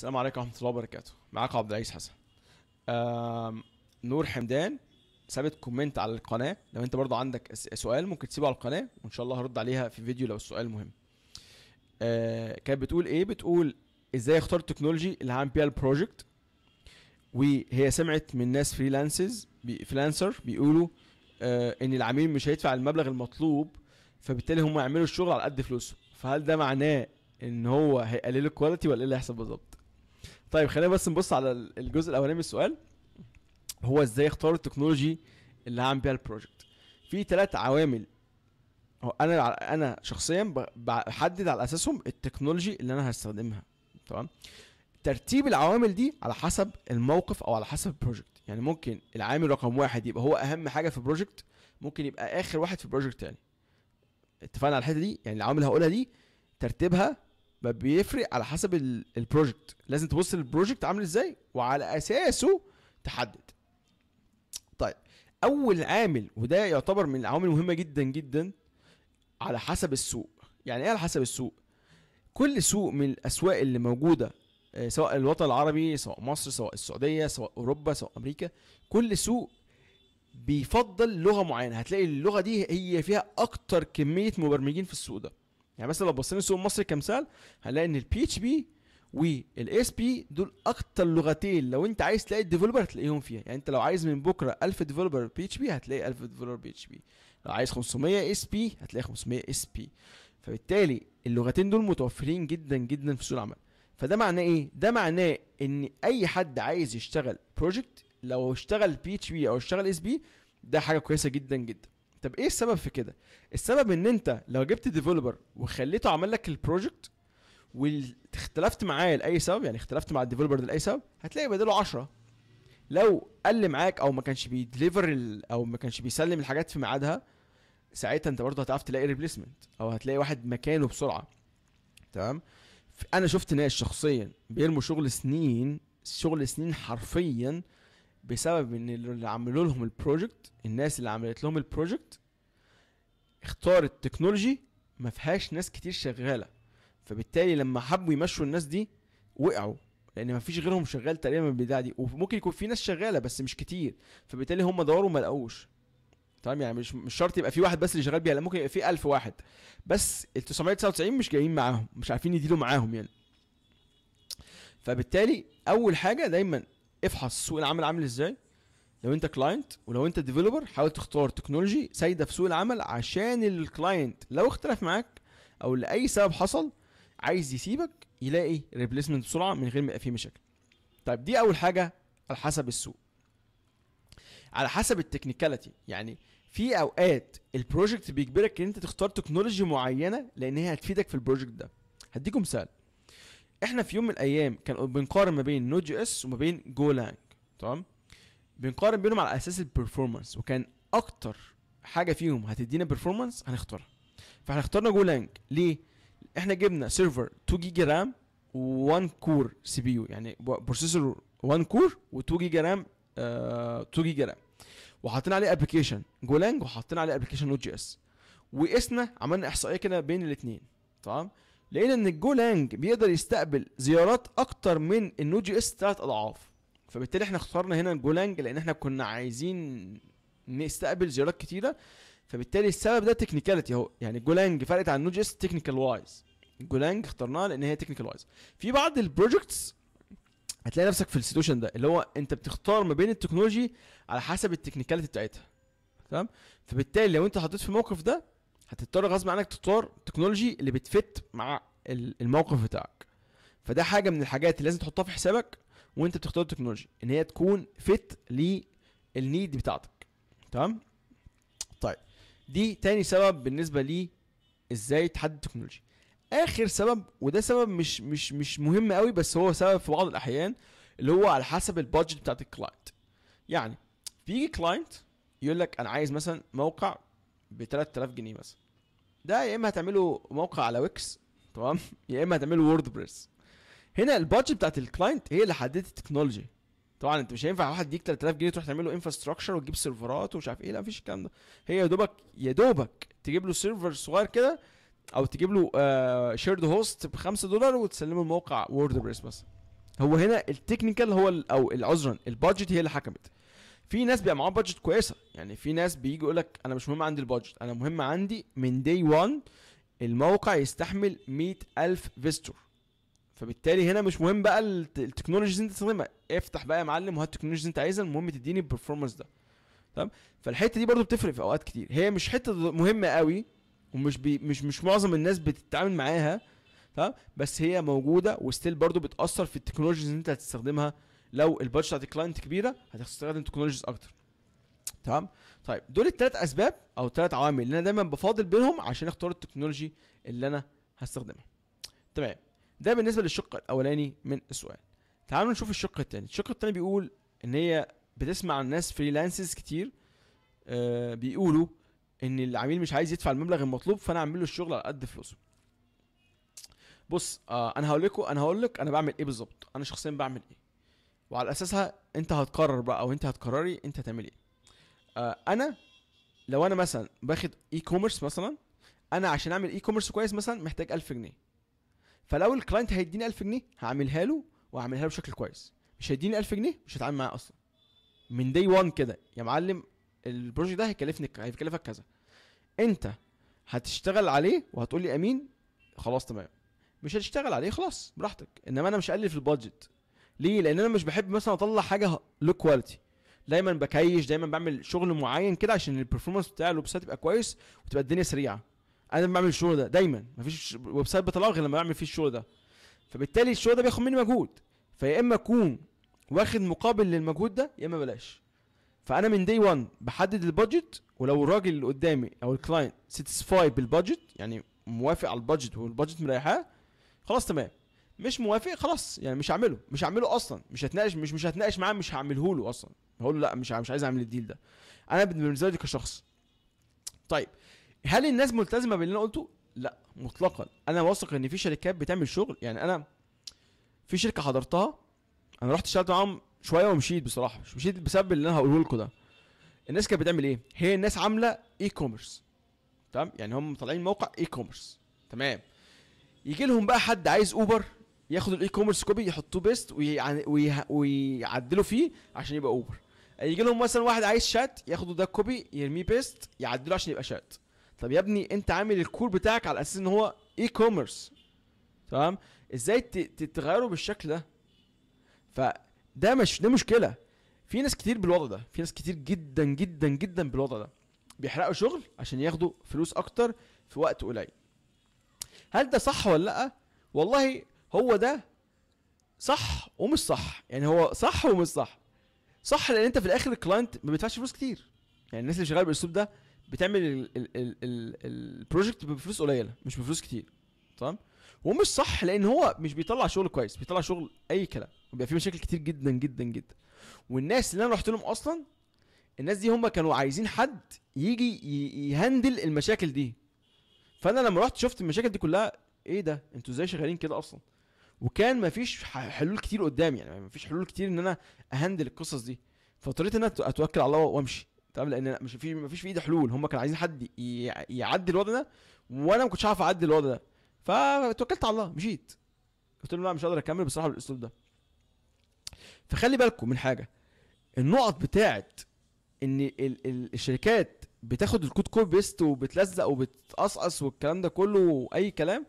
السلام عليكم ورحمه الله وبركاته معاكم عبد العزيز حسن نور حمدان سابت كومنت على القناه لو انت برضو عندك سؤال ممكن تسيبه على القناه وان شاء الله هرد عليها في فيديو لو السؤال مهم آه، كانت بتقول ايه بتقول ازاي اختار التكنولوجي اللي هعمل بيها البروجكت وهي سمعت من ناس فريلانسز بي فريلانسر بيقولوا آه، ان العميل مش هيدفع المبلغ المطلوب فبالتالي هم يعملوا الشغل على قد فلوسه فهل ده معناه ان هو هيقلل الكواليتي ولا ايه اللي هيحصل بالظبط طيب خلينا بس نبص على الجزء الاولاني من السؤال هو ازاي اختار التكنولوجي اللي هعمل بيها البروجكت في ثلاث عوامل انا انا شخصيا بحدد على اساسهم التكنولوجي اللي انا هستخدمها تمام ترتيب العوامل دي على حسب الموقف او على حسب البروجكت يعني ممكن العامل رقم واحد يبقى هو اهم حاجه في البروجكت ممكن يبقى اخر واحد في البروجكت تاني اتفقنا على الحته دي يعني العوامل اللي هقولها دي ترتيبها ما بيفرق على حسب البروجكت لازم تبص للبروجكت عامل ازاي وعلى اساسه تحدد طيب اول عامل وده يعتبر من العوامل المهمه جدا جدا على حسب السوق يعني ايه على حسب السوق كل سوق من الاسواق اللي موجوده آه، سواء الوطن العربي سواء مصر سواء السعوديه سواء اوروبا سواء امريكا كل سوق بيفضل لغه معينه هتلاقي اللغه دي هي فيها اكتر كميه مبرمجين في السوق ده يعني مثلا لو بصينا للسوق المصري كمثال هنلاقي ان البي اتش بي والاس بي دول اكتر لغتين لو انت عايز تلاقي الديفلوبر هتلاقيهم فيها يعني انت لو عايز من بكره 1000 ديفلوبر بي اتش بي هتلاقي 1000 ديفلوبر بي اتش بي لو عايز 500 اس بي هتلاقي 500 اس بي فبالتالي اللغتين دول متوفرين جدا جدا في سوق العمل فده معناه ايه ده معناه ان اي حد عايز يشتغل بروجكت لو اشتغل بي اتش بي او اشتغل اس بي ده حاجه كويسه جدا جدا طب ايه السبب في كده السبب ان انت لو جبت ديفلوبر وخليته عمل لك البروجكت واختلفت معاه لاي سبب يعني اختلفت مع الديفلوبر ده لاي سبب هتلاقي بداله 10 لو قل معاك او ما كانش بيدليفر او ما كانش بيسلم الحاجات في ميعادها ساعتها انت برضه هتعرف تلاقي ريبليسمنت او هتلاقي واحد مكانه بسرعه تمام انا شفت ناس شخصيا بيرموا شغل سنين شغل سنين حرفيا بسبب ان اللي عملوا لهم البروجكت الناس اللي عملت لهم البروجكت اختارت تكنولوجي ما فيهاش ناس كتير شغاله فبالتالي لما حبوا يمشوا الناس دي وقعوا لان ما فيش غيرهم شغال تقريبا البدايه دي وممكن يكون في ناس شغاله بس مش كتير فبالتالي هم دوروا ما لقوش تمام يعني مش مش شرط يبقى في واحد بس اللي شغال بيها لا ممكن يبقى في 1000 واحد بس ال 999 مش جايين معاهم مش عارفين يديلوا معاهم يعني فبالتالي اول حاجه دايما افحص سوق العمل عامل ازاي لو انت كلاينت ولو انت ديفلوبر حاول تختار تكنولوجي سايده في سوق العمل عشان الكلاينت لو اختلف معاك او لاي سبب حصل عايز يسيبك يلاقي ريبليسمنت بسرعه من غير ما يبقى فيه مشاكل طيب دي اول حاجه على حسب السوق على حسب التكنيكاليتي يعني في اوقات البروجكت بيجبرك ان انت تختار تكنولوجي معينه لان هي هتفيدك في البروجكت ده هديكم مثال احنا في يوم من الايام كان بنقارن ما بين نود جي اس وما بين جولانج تمام بنقارن بينهم على اساس البرفورمانس وكان اكتر حاجه فيهم هتدينا برفورمانس هنختارها فاحنا اخترنا جولانج ليه احنا جبنا سيرفر 2 جيجا رام و1 كور سي بي يو يعني بروسيسور 1 كور و2 جيجا رام آه 2 جيجا رام وحاطين عليه ابلكيشن جولانج وحاطين عليه ابلكيشن نوت جي اس وقسنا عملنا احصائيه كده بين الاثنين تمام لقينا ان الجولانج بيقدر يستقبل زيارات اكتر من النوت جي اس ثلاث اضعاف فبالتالي احنا اخترنا هنا جولانج لان احنا كنا عايزين نستقبل زيارات كتيره فبالتالي السبب ده تكنيكاليتي اهو يعني جولانج فرقت عن نوجس تكنيكال وايز جولانج اخترناها لان هي تكنيكال وايز في بعض البروجكتس هتلاقي نفسك في السيتويشن ده اللي هو انت بتختار ما بين التكنولوجي على حسب التكنيكاليتي بتاعتها تمام فبالتالي لو انت حطيت في الموقف ده هتضطر غصب عنك تختار التكنولوجي اللي بتفت مع الموقف بتاعك فده حاجه من الحاجات اللي لازم تحطها في حسابك وانت بتختار التكنولوجي ان هي تكون فت للنيد بتاعتك تمام طيب دي تاني سبب بالنسبه لي ازاي تحدد التكنولوجي اخر سبب وده سبب مش مش مش مهم قوي بس هو سبب في بعض الاحيان اللي هو على حسب البادجت بتاعت الكلاينت يعني بيجي كلاينت يقول لك انا عايز مثلا موقع ب 3000 جنيه مثلا ده يا اما هتعمله موقع على ويكس تمام يا اما هتعمله ووردبريس هنا البادجت بتاعت الكلاينت هي اللي حددت التكنولوجي طبعا انت مش هينفع واحد يديك 3000 جنيه تروح تعمل له انفراستراكشر وتجيب سيرفرات ومش عارف ايه لا مفيش الكلام ده هي يا دوبك يا دوبك تجيب له سيرفر صغير كده او تجيب له آه شيرد هوست ب 5 دولار وتسلمه الموقع ووردبريس بس هو هنا التكنيكال هو او عذرا البادجت هي اللي حكمت في ناس بيبقى معاهم بادجت كويسه يعني في ناس بيجي يقول لك انا مش مهم عندي البادجت انا مهم عندي من داي 1 الموقع يستحمل 100000 فيستور فبالتالي هنا مش مهم بقى التكنولوجيز اللي انت تستخدمها افتح بقى يا معلم وهات التكنولوجيز اللي انت عايزها المهم تديني البرفورمانس ده تمام فالحته دي برضو بتفرق في اوقات كتير هي مش حته مهمه قوي ومش بي مش مش معظم الناس بتتعامل معاها تمام بس هي موجوده وستيل برضو بتاثر في التكنولوجيز اللي انت هتستخدمها لو البادجت بتاعت الكلاينت كبيره هتستخدم تكنولوجيز اكتر تمام طيب دول التلات اسباب او التلات عوامل اللي انا دايما بفاضل بينهم عشان اختار التكنولوجي اللي انا هستخدمها تمام ده بالنسبه للشق الاولاني من السؤال تعالوا نشوف الشق الثاني الشق الثاني بيقول ان هي بتسمع الناس فريلانسز كتير آه، بيقولوا ان العميل مش عايز يدفع المبلغ المطلوب فانا اعمل له الشغل على قد فلوسه بص آه، انا هقول لكم انا هقول لك انا بعمل ايه بالظبط انا شخصيا بعمل ايه وعلى اساسها انت هتقرر بقى او انت هتقرري انت هتعمل ايه آه، انا لو انا مثلا باخد اي كوميرس مثلا انا عشان اعمل اي كوميرس كويس مثلا محتاج 1000 جنيه فلو الكلاينت هيديني 1000 جنيه هعملها له وهعملها له بشكل كويس مش هيديني 1000 جنيه مش هتعامل معاه اصلا من دي 1 كده يا معلم البروجكت ده هيكلفني هيكلفك كذا انت هتشتغل عليه وهتقول لي امين خلاص تمام مش هتشتغل عليه خلاص براحتك انما انا مش هقلل في البادجت ليه لان انا مش بحب مثلا اطلع حاجه لو كواليتي دايما بكيش دايما بعمل شغل معين كده عشان البرفورمانس بتاع الويب سايت يبقى كويس وتبقى الدنيا سريعه انا بعمل الشغل ده دايما مفيش ويب سايت بيطلعه غير لما بعمل فيه الشغل ده فبالتالي الشغل ده بياخد مني مجهود فيا اما اكون واخد مقابل للمجهود ده يا اما بلاش فانا من دي 1 بحدد البادجت ولو الراجل اللي قدامي او الكلاينت ساتسفاي بالبادجت يعني موافق على البادجت والبادجت مريحاه خلاص تمام مش موافق خلاص يعني مش هعمله مش هعمله اصلا مش هتناقش مش مش هتناقش معاه مش هعمله له اصلا هقول له لا مش مش عايز اعمل الديل ده انا بالنسبه لي كشخص طيب هل الناس ملتزمه باللي انا قلته؟ لا مطلقا انا واثق ان في شركات بتعمل شغل يعني انا في شركه حضرتها انا رحت اشتغلت معاهم شويه ومشيت بصراحه مشيت بسبب اللي انا هقوله لكم ده الناس كانت بتعمل ايه هي الناس عامله اي كوميرس تمام يعني هم طالعين موقع اي كوميرس تمام يجي لهم بقى حد عايز اوبر ياخد الاي كوميرس كوبي يحطوه بيست ويعدلوا فيه عشان يبقى اوبر يجي لهم مثلا واحد عايز شات ياخدوا ده كوبي يرميه بيست يعدله عشان يبقى شات طب يا ابني انت عامل الكور بتاعك على اساس ان هو اي كوميرس تمام ازاي تتغيروا بالشكل ده فده مش ده مشكله في ناس كتير بالوضع ده في ناس كتير جدا جدا جدا بالوضع ده بيحرقوا شغل عشان ياخدوا فلوس اكتر في وقت قليل هل ده صح ولا لا والله هو ده صح ومش صح يعني هو صح ومش صح صح لان انت في الاخر الكلاينت ما بيدفعش فلوس كتير يعني الناس اللي شغاله بالاسلوب ده بتعمل البروجكت بفلوس قليله مش بفلوس كتير تمام ومش صح لان هو مش بيطلع شغل كويس بيطلع شغل اي كلام وبيبقى فيه مشاكل كتير جدا جدا جدا والناس اللي انا رحت لهم اصلا الناس دي هم كانوا عايزين حد يجي يهندل المشاكل دي فانا لما رحت شفت المشاكل دي كلها ايه ده انتوا ازاي شغالين كده اصلا وكان مفيش حلول كتير قدامي يعني مفيش حلول كتير ان انا اهندل القصص دي فاضطريت ان انا اتوكل على الله وامشي تمام لان مش في فيش في ايدي حلول هم كانوا عايزين حد يعدي الوضع ده وانا ما كنتش عارف اعدي الوضع ده فتوكلت على الله مشيت قلت لهم لا مش هقدر اكمل بصراحه بالاسلوب ده فخلي بالكم من حاجه النقط بتاعت ان ال ال الشركات بتاخد الكود كود بيست وبتلزق وبتقصقص والكلام ده كله واي كلام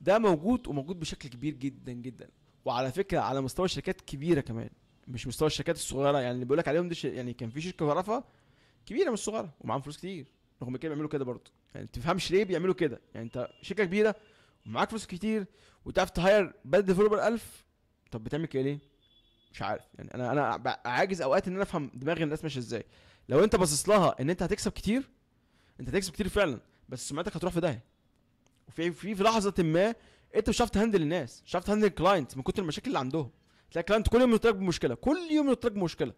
ده موجود وموجود بشكل كبير جدا جدا وعلى فكره على مستوى شركات كبيره كمان مش مستوى الشركات الصغيره يعني اللي بيقول لك عليهم دي يعني كان في شركه غرفه كبيره مش صغيره ومعاهم فلوس كتير رغم كده بيعملوا كده برضه يعني ما تفهمش ليه بيعملوا كده يعني انت شركه كبيره ومعاك فلوس كتير وتعرف تهاير باد ديفلوبر 1000 طب بتعمل كده ليه؟ مش عارف يعني انا انا عاجز اوقات ان انا افهم دماغ الناس ماشيه ازاي لو انت باصص لها ان انت هتكسب كتير انت هتكسب كتير فعلا بس سمعتك هتروح في داهيه وفي في في لحظه ما انت مش عارف تهندل الناس مش عارف تهندل الكلاينت من كتر المشاكل اللي عندهم تلاقي الكلاينت كل يوم يطلب بمشكله كل يوم يطلب بمشكله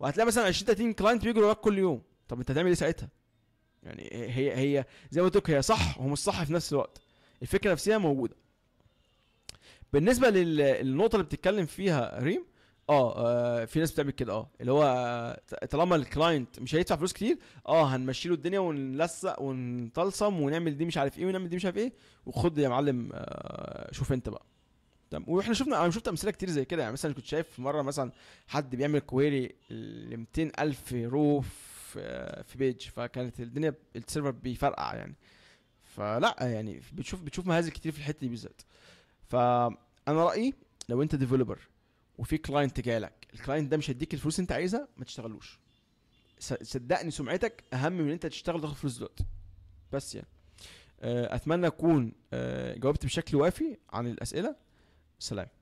وهتلاقي مثلا 20 30 كلاينت بيجروا وراك كل يوم طب انت هتعمل ايه ساعتها يعني هي هي زي ما قلت هي صح ومش صح في نفس الوقت الفكره نفسها موجوده بالنسبه للنقطه اللي بتتكلم فيها ريم آه،, اه, في ناس بتعمل كده اه اللي هو طالما الكلاينت مش هيدفع فلوس كتير اه هنمشي له الدنيا ونلصق ونطلسم ونعمل دي مش عارف ايه ونعمل دي مش عارف ايه وخد يا معلم آه شوف انت بقى تمام واحنا شفنا انا شفت امثله كتير زي كده يعني مثلا كنت شايف مره مثلا حد بيعمل كويري ل 200000 رو في بيج فكانت الدنيا السيرفر بيفرقع يعني فلا يعني بتشوف بتشوف مهازل كتير في الحته دي بالذات فانا رايي لو انت ديفلوبر وفي كلاينت جالك الكلاينت ده مش هيديك الفلوس اللي انت عايزها ما تشتغلوش صدقني سمعتك اهم من انت تشتغل وتاخد فلوس دلوقتي بس يعني آه، اتمنى اكون آه، جاوبت بشكل وافي عن الاسئله Salam.